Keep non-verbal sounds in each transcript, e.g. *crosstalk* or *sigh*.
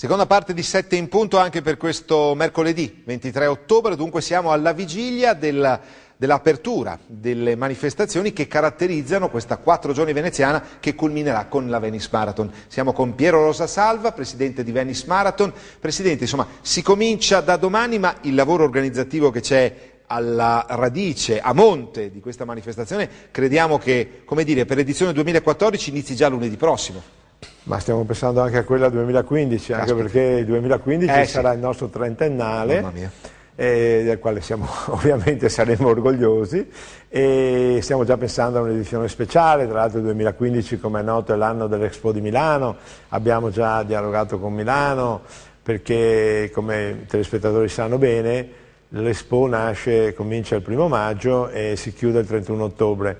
Seconda parte di 7 in punto anche per questo mercoledì 23 ottobre, dunque siamo alla vigilia dell'apertura delle manifestazioni che caratterizzano questa quattro giorni veneziana che culminerà con la Venice Marathon. Siamo con Piero Rosa Salva, presidente di Venice Marathon. Presidente, insomma, si comincia da domani, ma il lavoro organizzativo che c'è alla radice, a monte di questa manifestazione, crediamo che, come dire, per l'edizione 2014 inizi già lunedì prossimo ma stiamo pensando anche a quella 2015, anche perché il 2015 eh, sarà sì. il nostro trentennale, eh, del quale siamo, *laughs* ovviamente saremo orgogliosi, e stiamo già pensando a un'edizione speciale, tra l'altro il 2015 come è noto è l'anno dell'Expo di Milano, abbiamo già dialogato con Milano perché come i telespettatori sanno bene l'Expo nasce, comincia il primo maggio e si chiude il 31 ottobre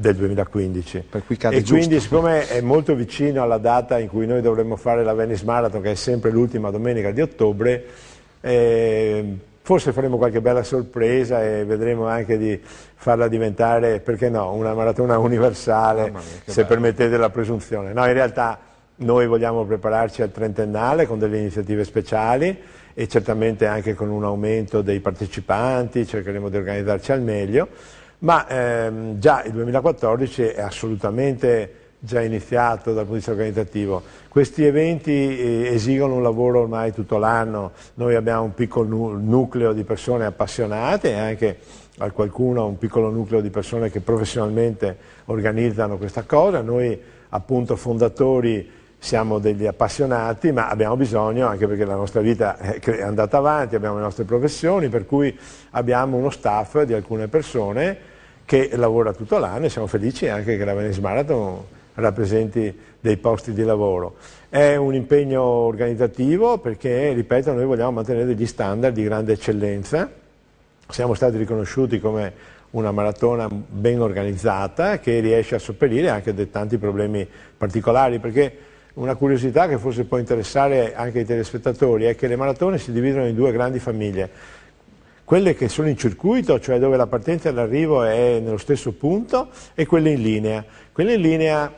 del 2015. Per cui cade e giusto. quindi siccome è molto vicino alla data in cui noi dovremmo fare la Venice Marathon, che è sempre l'ultima domenica di ottobre, eh, forse faremo qualche bella sorpresa e vedremo anche di farla diventare, perché no, una maratona universale, mia, se bello. permettete la presunzione. No, in realtà noi vogliamo prepararci al trentennale con delle iniziative speciali e certamente anche con un aumento dei partecipanti, cercheremo di organizzarci al meglio ma ehm, già il 2014 è assolutamente già iniziato dal punto di vista organizzativo. Questi eventi eh, esigono un lavoro ormai tutto l'anno, noi abbiamo un piccolo nucleo di persone appassionate e anche a qualcuno un piccolo nucleo di persone che professionalmente organizzano questa cosa, noi appunto fondatori siamo degli appassionati, ma abbiamo bisogno, anche perché la nostra vita è andata avanti, abbiamo le nostre professioni, per cui abbiamo uno staff di alcune persone che lavora tutto l'anno e siamo felici anche che la Venice Marathon rappresenti dei posti di lavoro. È un impegno organizzativo perché, ripeto, noi vogliamo mantenere degli standard di grande eccellenza. Siamo stati riconosciuti come una maratona ben organizzata che riesce a sopperire anche a tanti problemi particolari perché una curiosità che forse può interessare anche i telespettatori è che le maratone si dividono in due grandi famiglie. Quelle che sono in circuito, cioè dove la partenza e l'arrivo è nello stesso punto, e quelle in linea. Quelle in linea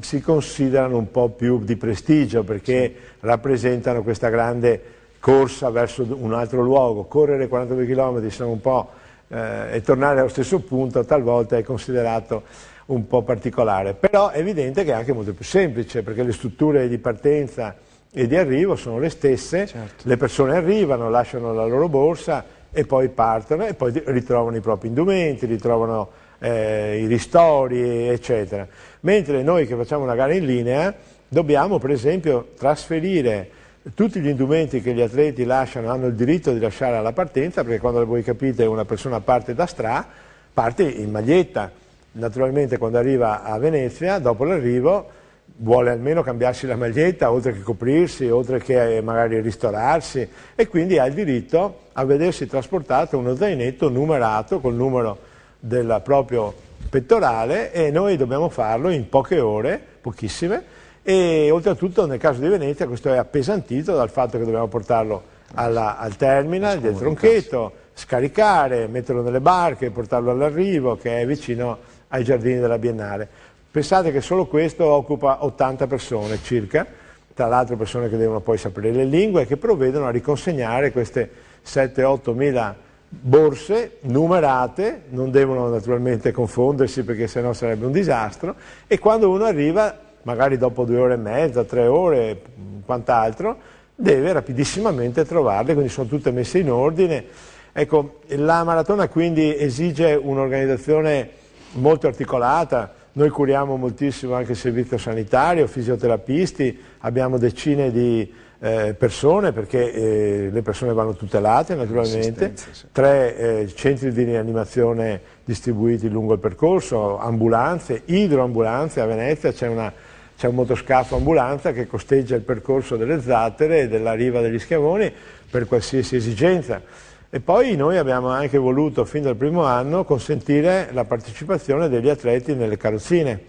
si considerano un po' più di prestigio perché rappresentano questa grande corsa verso un altro luogo. Correre 42 km sono un po' eh, e tornare allo stesso punto talvolta è considerato un po' particolare, però è evidente che è anche molto più semplice perché le strutture di partenza e di arrivo sono le stesse, certo. le persone arrivano, lasciano la loro borsa e poi partono e poi ritrovano i propri indumenti, ritrovano eh, i ristori, eccetera. Mentre noi che facciamo una gara in linea dobbiamo per esempio trasferire tutti gli indumenti che gli atleti lasciano hanno il diritto di lasciare alla partenza perché quando voi capite una persona parte da stra parte in maglietta naturalmente quando arriva a Venezia, dopo l'arrivo, vuole almeno cambiarsi la maglietta, oltre che coprirsi, oltre che eh, magari ristorarsi, e quindi ha il diritto a vedersi trasportato uno zainetto numerato col numero del proprio pettorale e noi dobbiamo farlo in poche ore, pochissime, e oltretutto nel caso di Venezia questo è appesantito dal fatto che dobbiamo portarlo alla, al terminal del tronchetto, scaricare, metterlo nelle barche, portarlo all'arrivo che è vicino ai giardini della Biennale. Pensate che solo questo occupa 80 persone circa, tra l'altro persone che devono poi sapere le lingue e che provvedono a riconsegnare queste 7-8 mila borse numerate, non devono naturalmente confondersi perché sennò sarebbe un disastro, e quando uno arriva, magari dopo due ore e mezza, tre ore, quant'altro, deve rapidissimamente trovarle, quindi sono tutte messe in ordine. Ecco, la maratona quindi esige un'organizzazione molto articolata, noi curiamo moltissimo anche il servizio sanitario, fisioterapisti, abbiamo decine di eh, persone perché eh, le persone vanno tutelate naturalmente, sì. tre eh, centri di rianimazione distribuiti lungo il percorso, ambulanze, idroambulanze, a Venezia c'è una c'è un motoscafo ambulanza che costeggia il percorso delle zattere e della riva degli schiavoni per qualsiasi esigenza. E poi noi abbiamo anche voluto, fin dal primo anno, consentire la partecipazione degli atleti nelle carrozzine.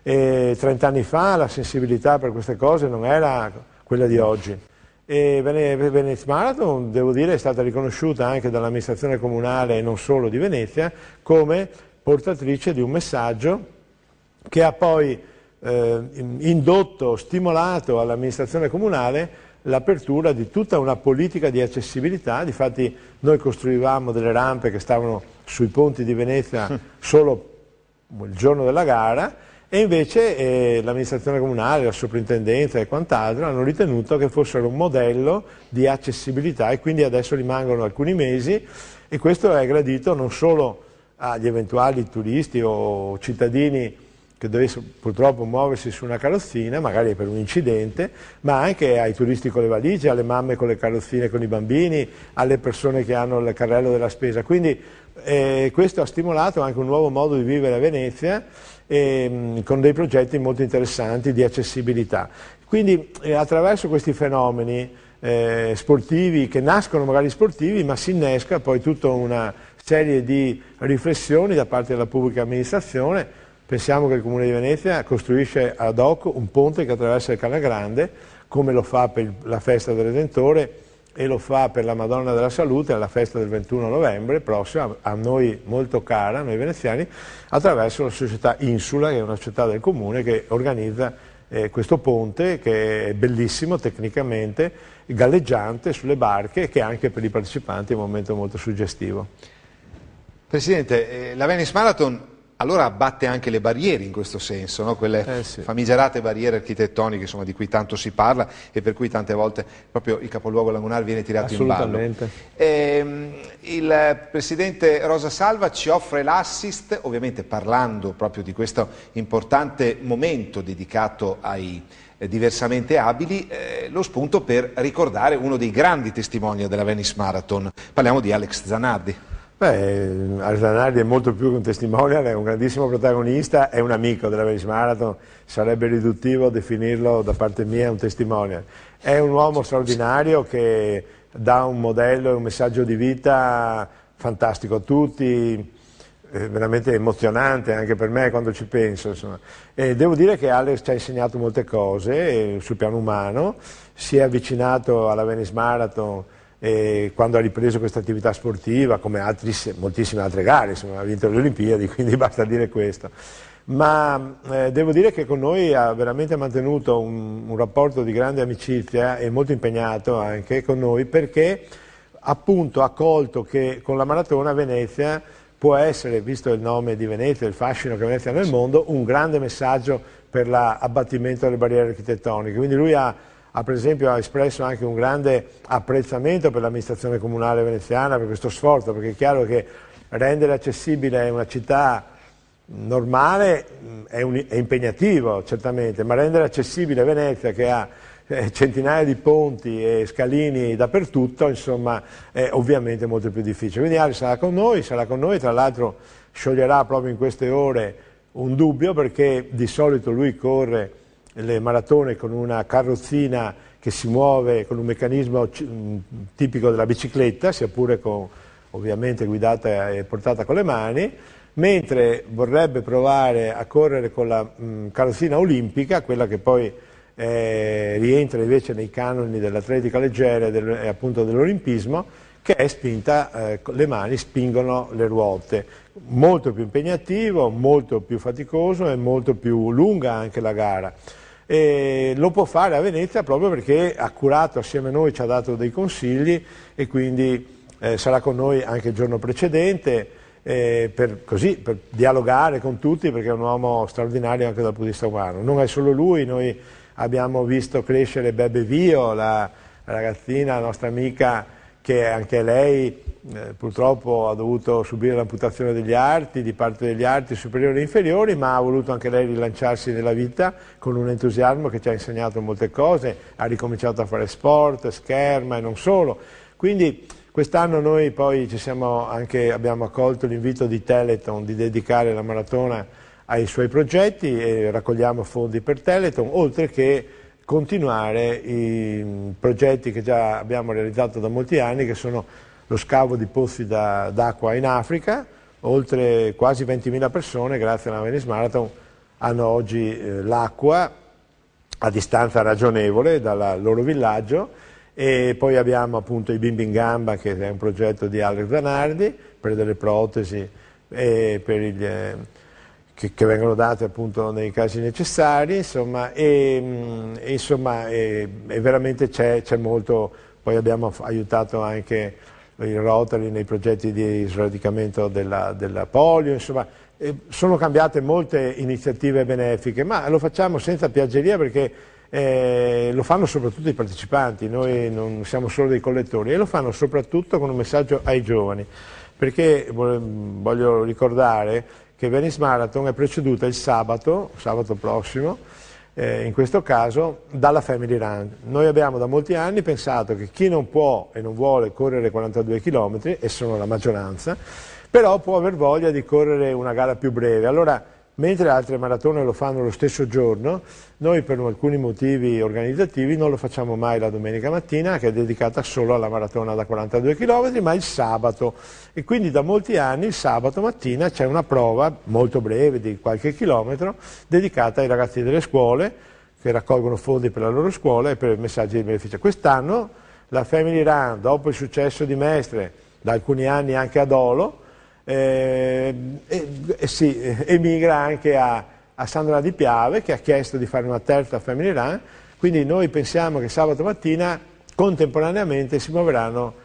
Trent'anni fa la sensibilità per queste cose non era quella di oggi. E Venice Marathon, devo dire, è stata riconosciuta anche dall'amministrazione comunale e non solo di Venezia come portatrice di un messaggio che ha poi eh, indotto, stimolato all'amministrazione comunale l'apertura di tutta una politica di accessibilità, infatti noi costruivamo delle rampe che stavano sui ponti di Venezia solo il giorno della gara e invece eh, l'amministrazione comunale, la soprintendenza e quant'altro hanno ritenuto che fossero un modello di accessibilità e quindi adesso rimangono alcuni mesi e questo è gradito non solo agli eventuali turisti o cittadini che dovesse purtroppo muoversi su una carrozzina, magari per un incidente, ma anche ai turisti con le valigie, alle mamme con le carrozzine con i bambini, alle persone che hanno il carrello della spesa. Quindi eh, questo ha stimolato anche un nuovo modo di vivere a Venezia eh, con dei progetti molto interessanti di accessibilità. Quindi eh, attraverso questi fenomeni eh, sportivi, che nascono magari sportivi, ma si innesca poi tutta una serie di riflessioni da parte della pubblica amministrazione Pensiamo che il Comune di Venezia costruisce ad hoc un ponte che attraversa il Grande, come lo fa per la festa del Redentore e lo fa per la Madonna della Salute alla festa del 21 novembre prossima, a noi molto cara, noi veneziani, attraverso la società Insula, che è una società del comune che organizza eh, questo ponte che è bellissimo tecnicamente, galleggiante sulle barche e che anche per i partecipanti è un momento molto suggestivo. Presidente, eh, la Venice Marathon allora abbatte anche le barriere in questo senso, no? quelle eh sì. famigerate barriere architettoniche insomma, di cui tanto si parla e per cui tante volte proprio il capoluogo lagunare viene tirato in ballo. E, ehm, il Presidente Rosa Salva ci offre l'assist, ovviamente parlando proprio di questo importante momento dedicato ai eh, diversamente abili, eh, lo spunto per ricordare uno dei grandi testimoni della Venice Marathon. Parliamo di Alex Zanardi. Beh, Arsanardi è molto più che un testimonial, è un grandissimo protagonista, è un amico della Venice Marathon, sarebbe riduttivo definirlo da parte mia un testimonial. È un uomo straordinario che dà un modello e un messaggio di vita fantastico a tutti, eh, veramente emozionante anche per me quando ci penso. devo dire che Alex ci ha insegnato molte cose sul piano umano, si è avvicinato alla Venice Marathon eh, quando ha ripreso questa attività sportiva, come altri, moltissime altre gare, insomma, ha vinto le Olimpiadi, *laughs* quindi basta dire questo. Ma eh, devo dire che con noi ha veramente mantenuto un, un rapporto di grande amicizia e molto impegnato anche con noi perché appunto ha colto che con la maratona Venezia può essere, visto il nome di Venezia, il fascino che Venezia ha nel mondo, un grande messaggio per l'abbattimento delle barriere architettoniche. Quindi lui ha ha per esempio ha espresso anche un grande apprezzamento per l'amministrazione comunale veneziana, per questo sforzo, perché è chiaro che rendere accessibile una città normale mm, è, un, è impegnativo certamente, ma rendere accessibile Venezia che ha eh, centinaia di ponti e scalini dappertutto, insomma, è ovviamente molto più difficile. Quindi Ari sarà con noi, sarà con noi, tra l'altro scioglierà proprio in queste ore un dubbio perché di solito lui corre le maratone con una carrozzina che si muove con un meccanismo mm, tipico della bicicletta, sia pure con, ovviamente guidata e portata con le mani, mentre vorrebbe provare a correre con la mh, mm, carrozzina olimpica, quella che poi eh, rientra invece nei canoni dell'atletica leggera e, del, appunto dell'olimpismo, che è spinta, eh, le mani spingono le ruote, molto più impegnativo, molto più faticoso e molto più lunga anche la gara e lo può fare a Venezia proprio perché ha curato assieme a noi, ci ha dato dei consigli e quindi eh, sarà con noi anche il giorno precedente eh, per, così, per dialogare con tutti perché è un uomo straordinario anche dal punto di vista umano. Non è solo lui, noi abbiamo visto crescere Bebe Vio, la ragazzina, la nostra amica che anche lei eh, purtroppo ha dovuto subire l'amputazione degli arti, di parte degli arti superiori e inferiori, ma ha voluto anche lei rilanciarsi nella vita con un entusiasmo che ci ha insegnato molte cose, ha ricominciato a fare sport, scherma e non solo. Quindi quest'anno noi poi anche, abbiamo accolto l'invito di Teleton di dedicare la maratona ai suoi progetti e raccogliamo fondi per Teleton, oltre che continuare i progetti che già abbiamo realizzato da molti anni, che sono lo scavo di pozzi d'acqua in Africa, oltre quasi 20.000 persone, grazie alla Venice Marathon, hanno oggi eh, l'acqua a distanza ragionevole dal loro villaggio e poi abbiamo appunto i Bimbi in Gamba che è un progetto di Alex Zanardi per delle protesi e per il eh, che, che, vengono date appunto nei casi necessari, insomma, e, e, mm, insomma, e, e veramente c'è molto, poi abbiamo aiutato anche il Rotary nei progetti di sradicamento della, della polio, insomma, sono cambiate molte iniziative benefiche, ma lo facciamo senza piaggeria perché eh, lo fanno soprattutto i partecipanti, noi certo. non siamo solo dei collettori e lo fanno soprattutto con un messaggio ai giovani, perché mm, voglio ricordare che Venice Marathon è preceduta il sabato, sabato prossimo, eh, in questo caso, dalla Family Run. Noi abbiamo da molti anni pensato che chi non può e non vuole correre 42 km, e sono la maggioranza, però può aver voglia di correre una gara più breve. Allora, mentre altre maratone lo fanno lo stesso giorno, noi per alcuni motivi organizzativi non lo facciamo mai la domenica mattina che è dedicata solo alla maratona da 42 km, ma il sabato e quindi da molti anni il sabato mattina c'è una prova molto breve di qualche chilometro dedicata ai ragazzi delle scuole che raccolgono fondi per la loro scuola e per messaggi di beneficio. Quest'anno la Family Run, dopo il successo di Mestre, da alcuni anni anche ad Olo, eh, e, e sì, emigra anche a, a, Sandra Di Piave che ha chiesto di fare una terza Family Run, quindi noi pensiamo che sabato mattina contemporaneamente si muoveranno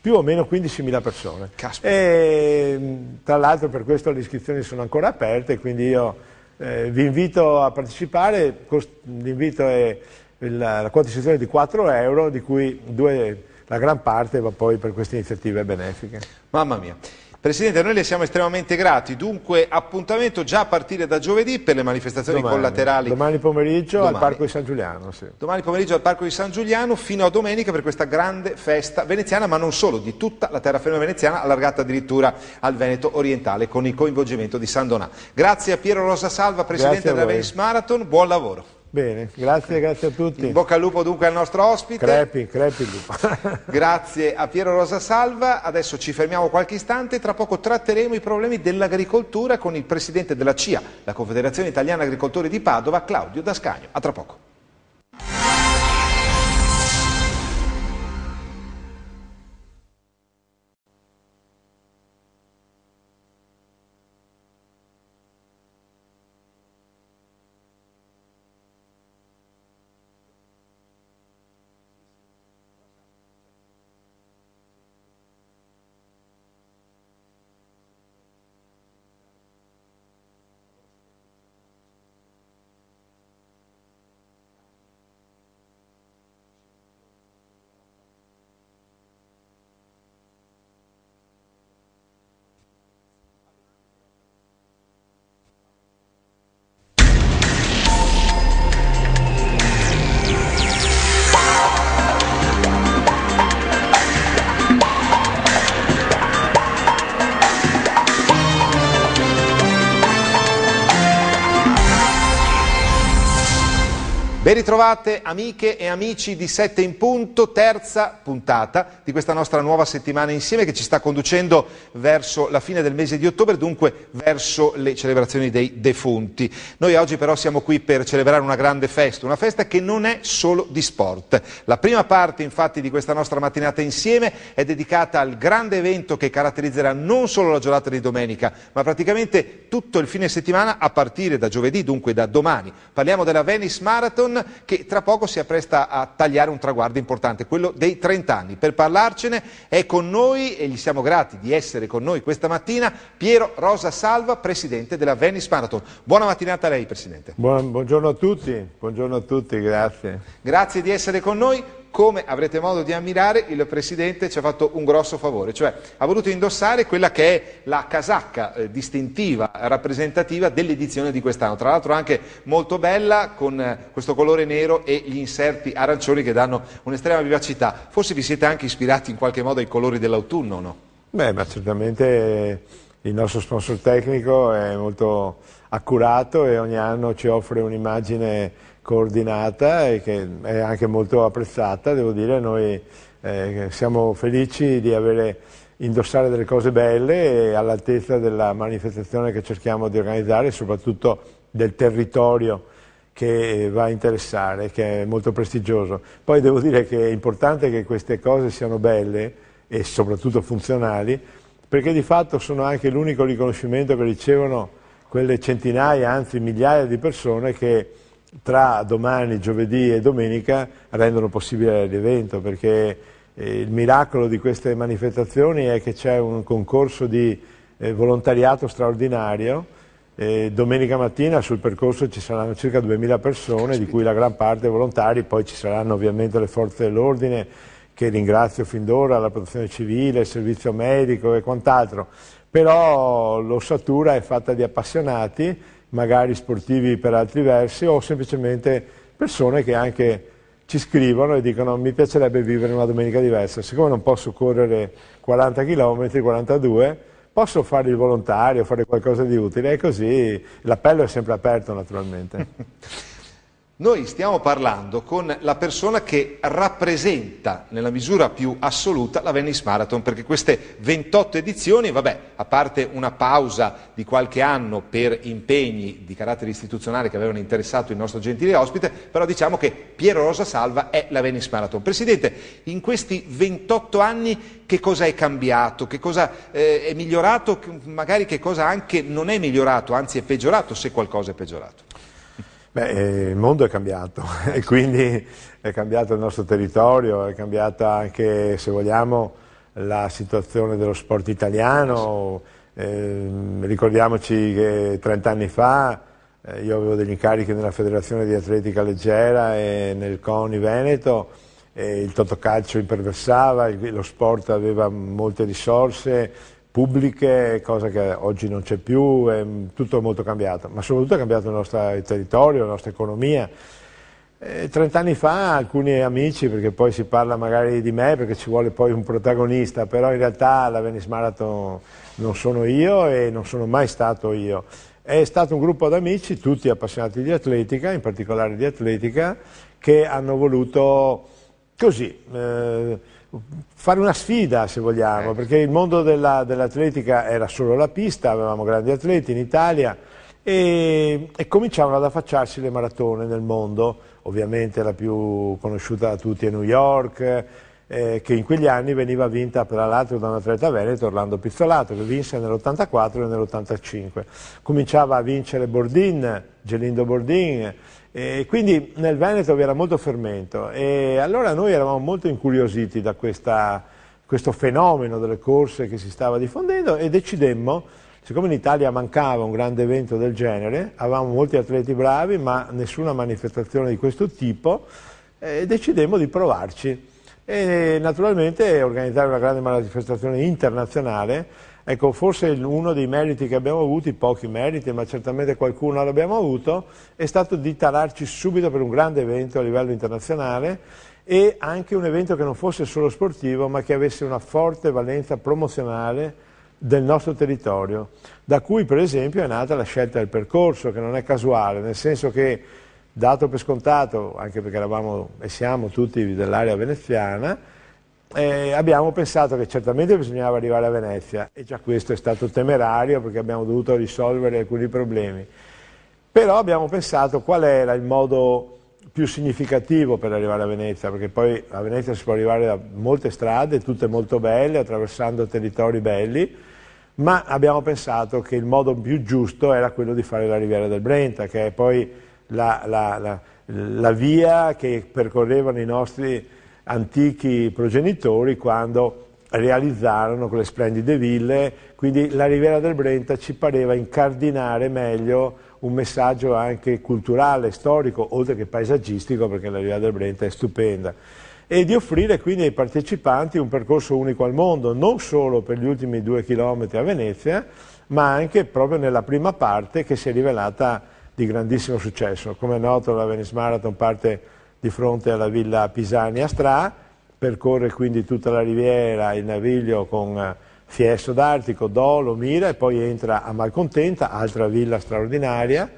più o meno 15.000 persone. E, ehm, tra l'altro per questo le iscrizioni sono ancora aperte, quindi io eh, vi invito a partecipare, l'invito è la, la quota iscrizione di 4 euro, di cui due, la gran parte va poi per queste iniziative benefiche. Mamma mia. Presidente, noi le siamo estremamente grati, dunque appuntamento già a partire da giovedì per le manifestazioni domani, collaterali. Domani pomeriggio domani. al Parco di San Giuliano. Sì. Domani pomeriggio al Parco di San Giuliano fino a domenica per questa grande festa veneziana, ma non solo, di tutta la terraferma veneziana, allargata addirittura al Veneto orientale con il coinvolgimento di San Donà. Grazie a Piero Rosa Salva, Presidente della Venice Marathon, buon lavoro. Bene, grazie, grazie a tutti. In bocca al lupo dunque al nostro ospite. Crepi, crepi lupo. *laughs* grazie a Piero Rosa Salva. Adesso ci fermiamo qualche istante, tra poco tratteremo i problemi dell'agricoltura con il presidente della CIA, la Confederazione Italiana Agricoltori di Padova, Claudio Dascagno. A tra poco. Ben ritrovate amiche e amici di 7 in punto, terza puntata di questa nostra nuova settimana insieme che ci sta conducendo verso la fine del mese di ottobre, dunque verso le celebrazioni dei defunti. Noi oggi però siamo qui per celebrare una grande festa, una festa che non è solo di sport. La prima parte infatti di questa nostra mattinata insieme è dedicata al grande evento che caratterizzerà non solo la giornata di domenica, ma praticamente tutto il fine settimana a partire da giovedì, dunque da domani. Parliamo della Venice Marathon che tra poco si appresta a tagliare un traguardo importante, quello dei 30 anni. Per parlarcene è con noi, e gli siamo grati di essere con noi questa mattina, Piero Rosa Salva, presidente della Venice Marathon. Buona mattinata a lei, presidente. Buon, buongiorno a tutti, buongiorno a tutti, grazie. Grazie di essere con noi come avrete modo di ammirare, il Presidente ci ha fatto un grosso favore, cioè ha voluto indossare quella che è la casacca eh, distintiva, rappresentativa dell'edizione di quest'anno, tra l'altro anche molto bella con eh, questo colore nero e gli inserti arancioni che danno un'estrema vivacità. Forse vi siete anche ispirati in qualche modo ai colori dell'autunno, no? Beh, ma certamente il nostro sponsor tecnico è molto accurato e ogni anno ci offre un'immagine coordinata e che è anche molto apprezzata, devo dire, noi eh, siamo felici di avere, indossare delle cose belle all'altezza della manifestazione che cerchiamo di organizzare soprattutto del territorio che va a interessare, che è molto prestigioso. Poi devo dire che è importante che queste cose siano belle e soprattutto funzionali, perché di fatto sono anche l'unico riconoscimento che ricevono quelle centinaia, anzi migliaia di persone che tra domani, giovedì e domenica rendono possibile l'evento perché eh, il miracolo di queste manifestazioni è che c'è un concorso di eh, volontariato straordinario eh, domenica mattina sul percorso ci saranno circa 2.000 persone, di cui la gran parte volontari, poi ci saranno ovviamente le forze dell'ordine, che ringrazio fin d'ora, la protezione civile, il servizio medico e quant'altro. Però l'ossatura è fatta di appassionati magari sportivi per altri versi o semplicemente persone che anche ci scrivono e dicono mi piacerebbe vivere una domenica diversa, siccome non posso correre 40 km, 42, posso fare il volontario, fare qualcosa di utile e così l'appello è sempre aperto naturalmente. *laughs* Noi stiamo parlando con la persona che rappresenta nella misura più assoluta la Venice Marathon, perché queste 28 edizioni, vabbè, a parte una pausa di qualche anno per impegni di carattere istituzionale che avevano interessato il nostro gentile ospite, però diciamo che Piero Rosa Salva è la Venice Marathon. Presidente, in questi 28 anni che cosa è cambiato, che cosa eh, è migliorato, magari che cosa anche non è migliorato, anzi è peggiorato, se qualcosa è peggiorato? Beh, eh, il mondo è cambiato *laughs* e quindi è cambiato il nostro territorio, è cambiata anche, se vogliamo, la situazione dello sport italiano. Eh, ricordiamoci che 30 anni fa eh, io avevo degli incarichi nella Federazione di Atletica Leggera e nel CONI Veneto e il totocalcio imperversava, lo sport aveva molte risorse, pubbliche, cosa che oggi non c'è più, è tutto molto cambiato, ma soprattutto è cambiato il nostro territorio, la nostra economia. Eh, trent'anni fa alcuni amici, perché poi si parla magari di me, perché ci vuole poi un protagonista, però in realtà la Venice Marathon non sono io e non sono mai stato io. È stato un gruppo di amici, tutti appassionati di atletica, in particolare di atletica, che hanno voluto Così, eh, fare una sfida se vogliamo, ecco. perché il mondo dell'atletica dell era solo la pista, avevamo grandi atleti in Italia e, e cominciavano ad affacciarsi le maratone nel mondo, ovviamente la più conosciuta da tutti è New York, eh, che in quegli anni veniva vinta tra l'altro da un atleta veneto, Orlando Pizzolato, che vinse nell'84 e nell'85. Cominciava a vincere Bordin, Gelindo Bordin, e quindi nel Veneto vi era molto fermento e allora noi eravamo molto incuriositi da questa, questo fenomeno delle corse che si stava diffondendo e decidemmo, siccome in Italia mancava un grande evento del genere, avevamo molti atleti bravi ma nessuna manifestazione di questo tipo, eh, decidemmo di provarci e naturalmente organizzare una grande manifestazione internazionale Ecco, forse uno dei meriti che abbiamo avuto, pochi meriti, ma certamente qualcuno l'abbiamo avuto, è stato di tararci subito per un grande evento a livello internazionale e anche un evento che non fosse solo sportivo, ma che avesse una forte valenza promozionale del nostro territorio, da cui per esempio è nata la scelta del percorso, che non è casuale, nel senso che dato per scontato, anche perché eravamo e siamo tutti dell'area veneziana, eh, abbiamo pensato che certamente bisognava arrivare a Venezia e già questo è stato temerario perché abbiamo dovuto risolvere alcuni problemi. Però abbiamo pensato qual era il modo più significativo per arrivare a Venezia, perché poi a Venezia si può arrivare da molte strade, tutte molto belle, attraversando territori belli, ma abbiamo pensato che il modo più giusto era quello di fare la Riviera del Brenta, che è poi la, la, la, la via che percorrevano i nostri antichi progenitori quando realizzarono quelle splendide ville, quindi la Riviera del Brenta ci pareva incardinare meglio un messaggio anche culturale, storico, oltre che paesaggistico, perché la Riviera del Brenta è stupenda, e di offrire quindi ai partecipanti un percorso unico al mondo, non solo per gli ultimi due chilometri a Venezia, ma anche proprio nella prima parte che si è rivelata di grandissimo successo. Come è noto la Venice Marathon parte di fronte alla villa Pisani a Stra, percorre quindi tutta la riviera il naviglio con eh, Fiesso d'Artico, Dolo, Mira e poi entra a Malcontenta, altra villa straordinaria.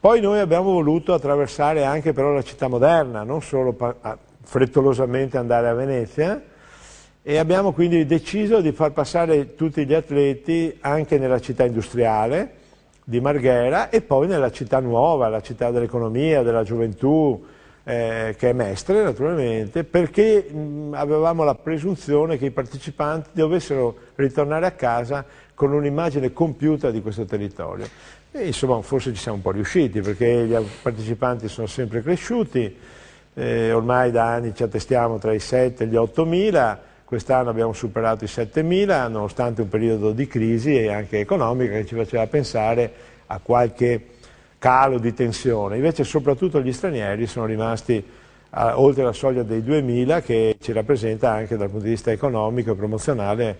Poi noi abbiamo voluto attraversare anche però la città moderna, non solo frettolosamente andare a Venezia, e abbiamo quindi deciso di far passare tutti gli atleti anche nella città industriale di Marghera e poi nella città nuova, la città dell'economia, della gioventù, eh, che è Mestre naturalmente, perché mh, mm, avevamo la presunzione che i partecipanti dovessero ritornare a casa con un'immagine compiuta di questo territorio. E, insomma, forse ci siamo un po' riusciti, perché i partecipanti sono sempre cresciuti, eh, ormai da anni ci attestiamo tra i 7 e gli 8 mila, quest'anno abbiamo superato i 7 mila, nonostante un periodo di crisi e anche economica che ci faceva pensare a qualche calo di tensione, invece soprattutto gli stranieri sono rimasti a, oltre la soglia dei 2000 che ci rappresenta anche dal punto di vista economico e promozionale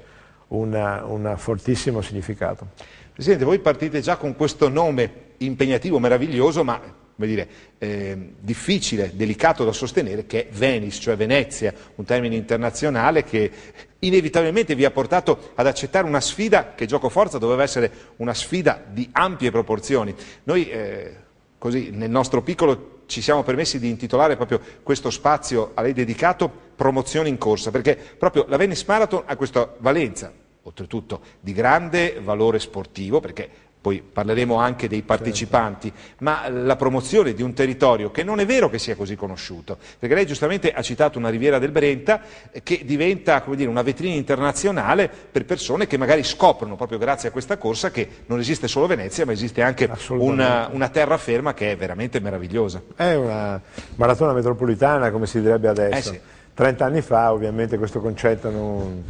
un fortissimo significato. Presidente, voi partite già con questo nome impegnativo, meraviglioso, ma come dire, eh, difficile, delicato da sostenere, che è Venice, cioè Venezia, un termine internazionale che inevitabilmente vi ha portato ad accettare una sfida che gioco forza doveva essere una sfida di ampie proporzioni. Noi, eh, così, nel nostro piccolo ci siamo permessi di intitolare proprio questo spazio a lei dedicato promozione in corsa, perché proprio la Venice Marathon ha questa valenza, oltretutto di grande valore sportivo, perché poi parleremo certo. anche dei partecipanti, certo. ma la promozione di un territorio che non è vero che sia così conosciuto, perché lei giustamente ha citato una riviera del Brenta eh, che diventa dire, una vetrina internazionale per persone che magari scoprono proprio grazie a questa corsa che non esiste solo Venezia ma esiste anche una, una terraferma che è veramente meravigliosa. È una maratona metropolitana come si direbbe adesso, eh sì. 30 anni fa ovviamente questo concetto non,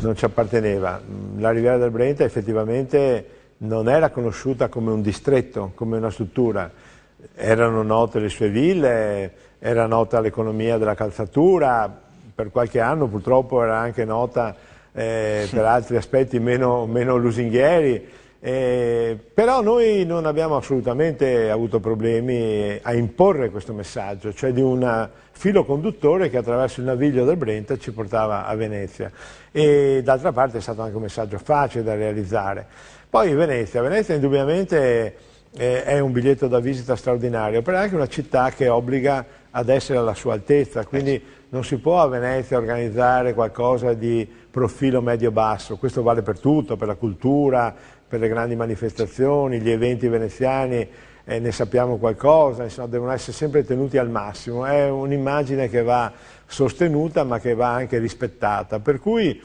non ci apparteneva, la riviera del Brenta effettivamente non era conosciuta come un distretto, come una struttura. Erano note le sue ville, era nota l'economia della calzatura, per qualche anno purtroppo era anche nota eh, per altri aspetti meno, meno lusinghieri, eh, però noi non abbiamo assolutamente avuto problemi a imporre questo messaggio, cioè di un filo conduttore che attraverso il naviglio del Brenta ci portava a Venezia. E d'altra parte è stato anche un messaggio facile da realizzare. Poi Venezia, Venezia indubbiamente eh, è un biglietto da visita straordinario, però è anche una città che obbliga ad essere alla sua altezza, quindi eh non si può a Venezia organizzare qualcosa di profilo medio-basso, questo vale per tutto, per la cultura, per le grandi manifestazioni, gli eventi veneziani, eh, ne sappiamo qualcosa, insomma, devono essere sempre tenuti al massimo, è un'immagine che va sostenuta ma che va anche rispettata, per cui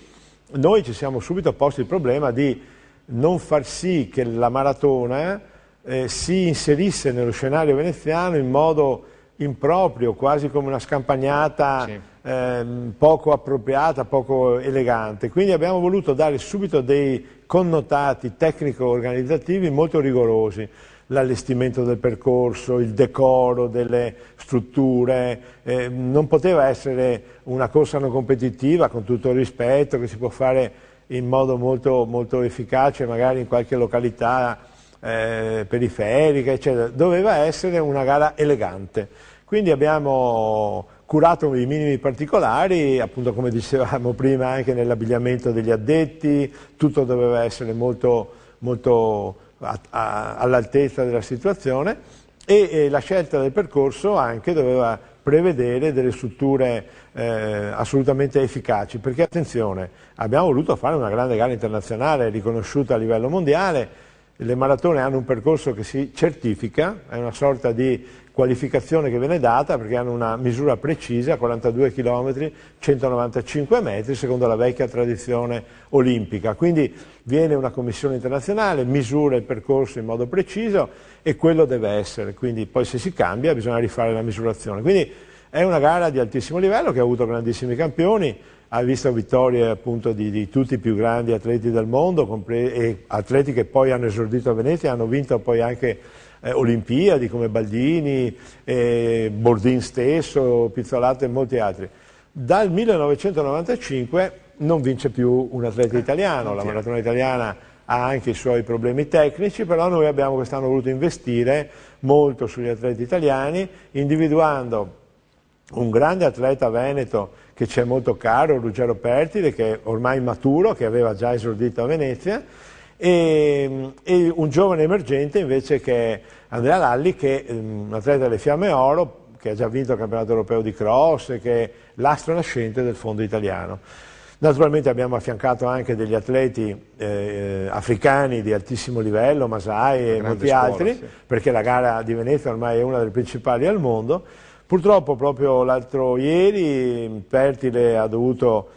noi ci siamo subito posti il problema di non far sì che la maratona eh, si inserisse nello scenario veneziano in modo improprio, quasi come una scampagnata sì. ehm, poco appropriata, poco elegante. Quindi abbiamo voluto dare subito dei connotati tecnico-organizzativi molto rigorosi l'allestimento del percorso, il decoro delle strutture, eh, non poteva essere una corsa non competitiva con tutto il rispetto che si può fare in modo molto, molto efficace, magari in qualche località eh, periferica, eccetera. Doveva essere una gara elegante. Quindi abbiamo curato i minimi particolari, appunto come dicevamo prima anche nell'abbigliamento degli addetti, tutto doveva essere molto, molto all'altezza della situazione e, e la scelta del percorso anche doveva prevedere delle strutture eh, assolutamente efficaci, perché attenzione, abbiamo voluto fare una grande gara internazionale riconosciuta a livello mondiale, le maratone hanno un percorso che si certifica, è una sorta di qualificazione che viene data perché hanno una misura precisa, 42 km, 195 metri, secondo la vecchia tradizione olimpica. Quindi viene una commissione internazionale, misura il percorso in modo preciso e quello deve essere, quindi poi se si cambia bisogna rifare la misurazione. Quindi è una gara di altissimo livello che ha avuto grandissimi campioni, ha visto vittorie appunto di, di tutti i più grandi atleti del mondo, e atleti che poi hanno esordito a Venezia, hanno vinto poi anche eh, Olimpiadi come Baldini, eh, Bordin stesso, Pizzolato e molti altri. Dal 1995 non vince più un atleta italiano, la maratona italiana ha anche i suoi problemi tecnici, però noi abbiamo quest'anno voluto investire molto sugli atleti italiani, individuando un grande atleta veneto che ci è molto caro, Ruggero Pertile, che è ormai maturo, che aveva già esordito a Venezia, e, e un giovane emergente invece che è Andrea Lalli, che è ehm, un atleta delle Fiamme Oro, che ha già vinto il campionato europeo di cross che è l'astro nascente del fondo italiano. Naturalmente abbiamo affiancato anche degli atleti eh, eh africani di altissimo livello, Masai e molti scuola, altri, sì. perché la gara di Venezia ormai è una delle principali al mondo. Purtroppo proprio l'altro ieri Pertile ha dovuto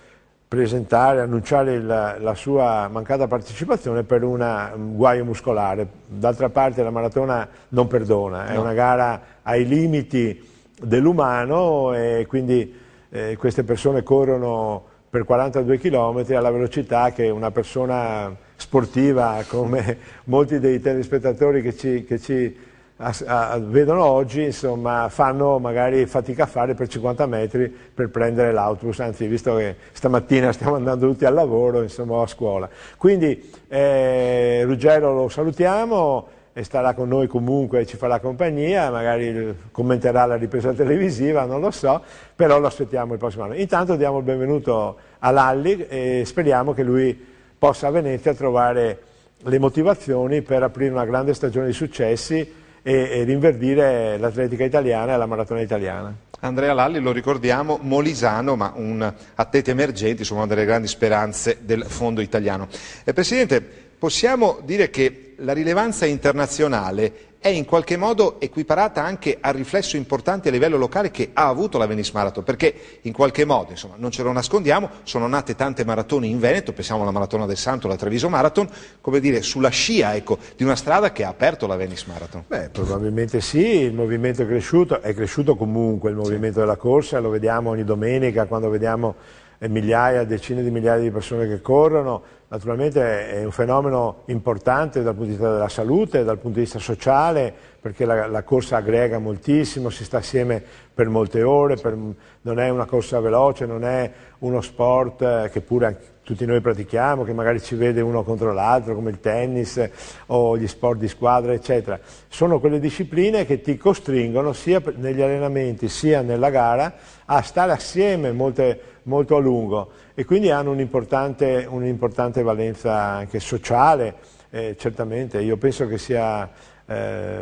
presentare, annunciare la, la, sua mancata partecipazione per una, un guaio muscolare. D'altra parte la maratona non perdona, è no. una gara ai limiti dell'umano e quindi eh, queste persone corrono per 42 km alla velocità che una persona sportiva come *laughs* molti dei telespettatori che ci, che ci a, a, vedono oggi, insomma, fanno magari fatica a fare per 50 metri per prendere l'autobus, anzi visto che stamattina stiamo andando tutti al lavoro, insomma, a scuola. Quindi eh, Ruggero lo salutiamo, e starà con noi comunque e ci farà compagnia, magari commenterà la ripresa televisiva, non lo so, però lo aspettiamo il prossimo anno. Intanto diamo il benvenuto a Lalli e speriamo che lui possa a Venezia trovare le motivazioni per aprire una grande stagione di successi e, e rinverdire l'atletica italiana e la maratona italiana. Andrea Lalli, lo ricordiamo, molisano, ma un atleta emergente, insomma, una delle grandi speranze del fondo italiano. Eh, Presidente, possiamo dire che la rilevanza internazionale è in qualche modo equiparata anche al riflesso importante a livello locale che ha avuto la Venice Marathon, perché in qualche modo, insomma, non ce lo nascondiamo, sono nate tante maratone in Veneto, pensiamo alla Maratona del Santo, la Treviso Marathon, come dire, sulla scia ecco, di una strada che ha aperto la Venice Marathon. Beh, probabilmente sì, il movimento è cresciuto, è cresciuto comunque il movimento sì. della corsa, lo vediamo ogni domenica quando vediamo eh, migliaia, decine di migliaia di persone che corrono, Naturalmente è un fenomeno importante dal punto di vista della salute, dal punto di vista sociale, perché la, la corsa aggrega moltissimo, si sta assieme per molte ore, per, non è una corsa veloce, non è uno sport eh, che pure tutti noi pratichiamo, che magari ci vede uno contro l'altro, come il tennis eh, o gli sport di squadra, eccetera. Sono quelle discipline che ti costringono sia negli allenamenti sia nella gara a stare assieme molte, molto a lungo e quindi hanno un'importante, un valenza anche sociale, eh, certamente io penso che sia, eh,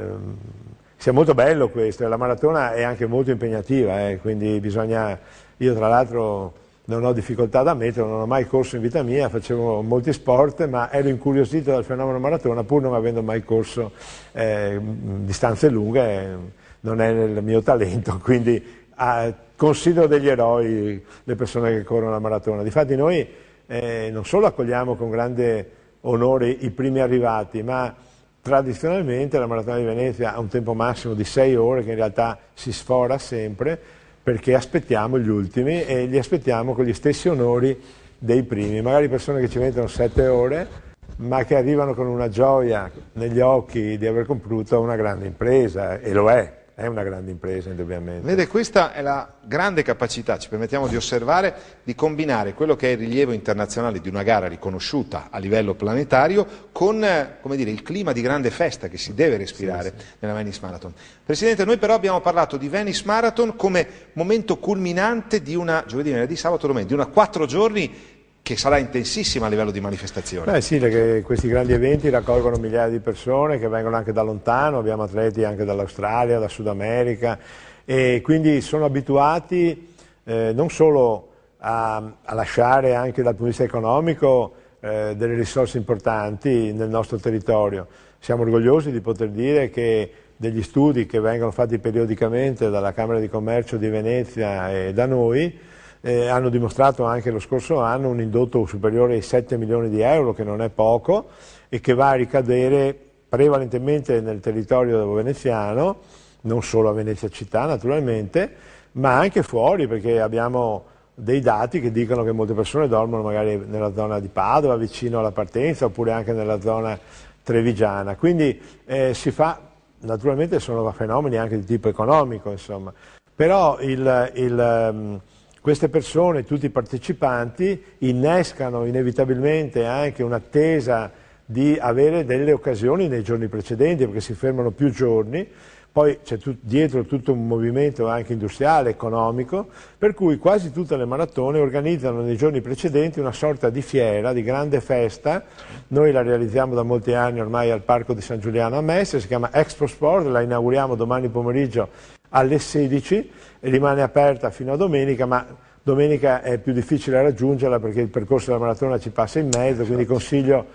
sia, molto bello questo, la maratona è anche molto impegnativa, eh, quindi bisogna, io tra l'altro non ho difficoltà ad ammetterlo, non ho mai corso in vita mia, facevo molti sport, ma ero incuriosito dal fenomeno maratona pur non avendo mai corso eh, distanze lunghe non è il mio talento, *laughs* quindi ah, considero degli eroi le persone che corrono la maratona. Difatti noi eh, non solo accogliamo con grande onore i primi arrivati, ma tradizionalmente la maratona di Venezia ha un tempo massimo di 6 ore che in realtà si sfora sempre perché aspettiamo gli ultimi e li aspettiamo con gli stessi onori dei primi, magari persone che ci mettono 7 ore ma che arrivano con una gioia negli occhi di aver compiuto una grande impresa e lo è, è una grande impresa, indubbiamente. Vede, questa è la grande capacità, ci permettiamo di osservare, di combinare quello che è il rilievo internazionale di una gara riconosciuta a livello planetario con eh, dire, il clima di grande festa che si deve respirare sì, sì. nella Venice Marathon. Presidente, noi però abbiamo parlato di Venice Marathon come momento culminante di una, giovedì, venerdì, sabato, domenica, di una quattro giorni che sarà intensissima a livello di manifestazione. Beh sì, perché questi grandi eventi raccolgono migliaia di persone che vengono anche da lontano, abbiamo atleti anche dall'Australia, da Sud America e quindi sono abituati eh, non solo a, a, lasciare anche dal punto di vista economico eh, delle risorse importanti nel nostro territorio. Siamo orgogliosi di poter dire che degli studi che vengono fatti periodicamente dalla Camera di Commercio di Venezia e da noi eh, hanno dimostrato anche lo scorso anno un indotto superiore ai 7 milioni di euro, che non è poco, e che va a ricadere prevalentemente nel territorio veneziano, non solo a Venezia città naturalmente, ma anche fuori, perché abbiamo dei dati che dicono che molte persone dormono magari nella zona di Padova, vicino alla partenza, oppure anche nella zona trevigiana. Quindi eh, si fa, naturalmente sono fenomeni anche di tipo economico, insomma. Però il, il ehm, queste persone, tutti i partecipanti, innescano inevitabilmente anche un'attesa di avere delle occasioni nei giorni precedenti perché si fermano più giorni, poi c'è tut dietro tutto un movimento anche industriale, economico, per cui quasi tutte le maratone organizzano nei giorni precedenti una sorta di fiera, di grande festa, noi la realizziamo da molti anni ormai al Parco di San Giuliano a Mestre, si chiama Expo Sport, la inauguriamo domani pomeriggio alle 16, rimane aperta fino a domenica, ma domenica è più difficile raggiungerla perché il percorso della maratona ci passa in mezzo, esatto. quindi consiglio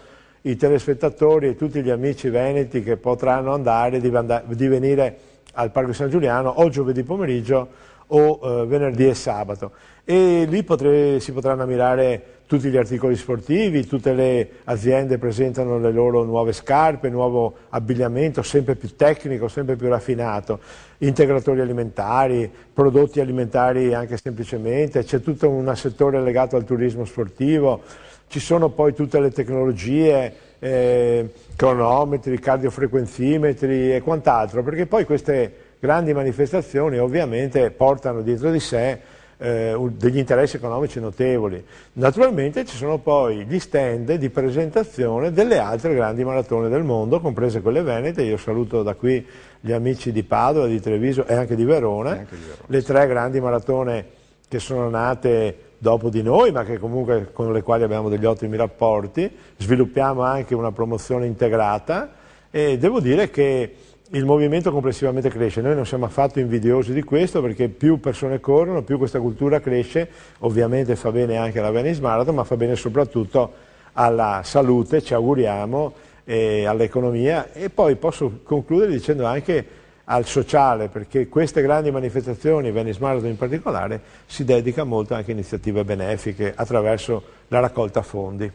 i telespettatori e tutti gli amici veneti che potranno andare di, di venire al Parco San Giuliano o giovedì pomeriggio o eh, venerdì e sabato e lì potre, si potranno ammirare tutti gli articoli sportivi, tutte le aziende presentano le loro nuove scarpe, nuovo abbigliamento sempre più tecnico, sempre più raffinato, integratori alimentari, prodotti alimentari anche semplicemente, c'è tutto un settore legato al turismo sportivo, ci sono poi tutte le tecnologie, eh, cronometri, cardiofrequenzimetri e quant'altro, perché poi queste grandi manifestazioni ovviamente portano dietro di sé eh, degli interessi economici notevoli. Naturalmente ci sono poi gli stand di presentazione delle altre grandi maratone del mondo, comprese quelle venete, io saluto da qui gli amici di Padova, di Treviso e anche di Verona, anche di Verona. le tre grandi maratone che sono nate dopo di noi, ma che comunque, con le quali abbiamo degli ottimi rapporti, sviluppiamo anche una promozione integrata e devo dire che il movimento complessivamente cresce, noi non siamo affatto invidiosi di questo perché più persone corrono, più questa cultura cresce, ovviamente fa bene anche alla Venice Marathon, ma fa bene soprattutto alla salute, ci auguriamo, all'economia e poi posso concludere dicendo anche al sociale, perché queste grandi manifestazioni, Venice Marathon in particolare, si dedica molto anche a iniziative benefiche attraverso la raccolta fondi.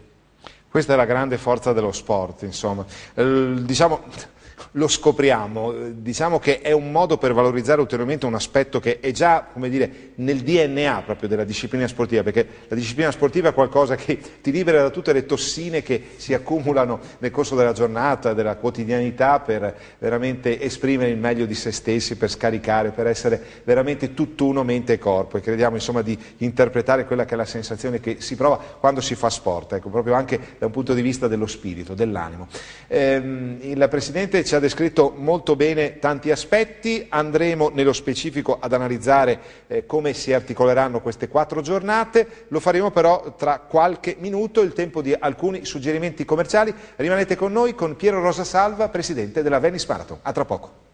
Questa è la grande forza dello sport, insomma. Eh, diciamo, lo scopriamo, eh, diciamo che è un modo per valorizzare ulteriormente un aspetto che è già dire, nel DNA proprio della disciplina sportiva, perché la disciplina sportiva è qualcosa che ti libera da tutte le tossine che si accumulano nel corso della giornata, della quotidianità, per veramente esprimere il meglio di se stessi, per scaricare, per essere veramente tutt'uno mente e corpo e crediamo insomma di interpretare quella che è la sensazione che si prova quando si fa sport, ecco, proprio anche da un punto di vista dello spirito, dell'animo. Ehm, la Presidente ci ha descritto molto bene tanti aspetti, andremo nello specifico ad analizzare eh, come si articoleranno queste quattro giornate, lo faremo però tra qualche minuto, il tempo di alcuni suggerimenti commerciali. Rimanete con noi con Piero Rosa Salva, Presidente della Venice Marathon. A tra poco.